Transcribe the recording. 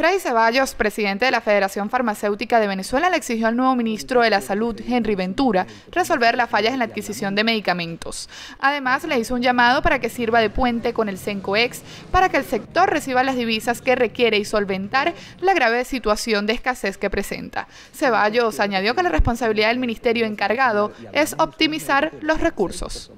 Fray Ceballos, presidente de la Federación Farmacéutica de Venezuela, le exigió al nuevo ministro de la Salud, Henry Ventura, resolver las fallas en la adquisición de medicamentos. Además, le hizo un llamado para que sirva de puente con el CENCOEX para que el sector reciba las divisas que requiere y solventar la grave situación de escasez que presenta. Ceballos añadió que la responsabilidad del ministerio encargado es optimizar los recursos.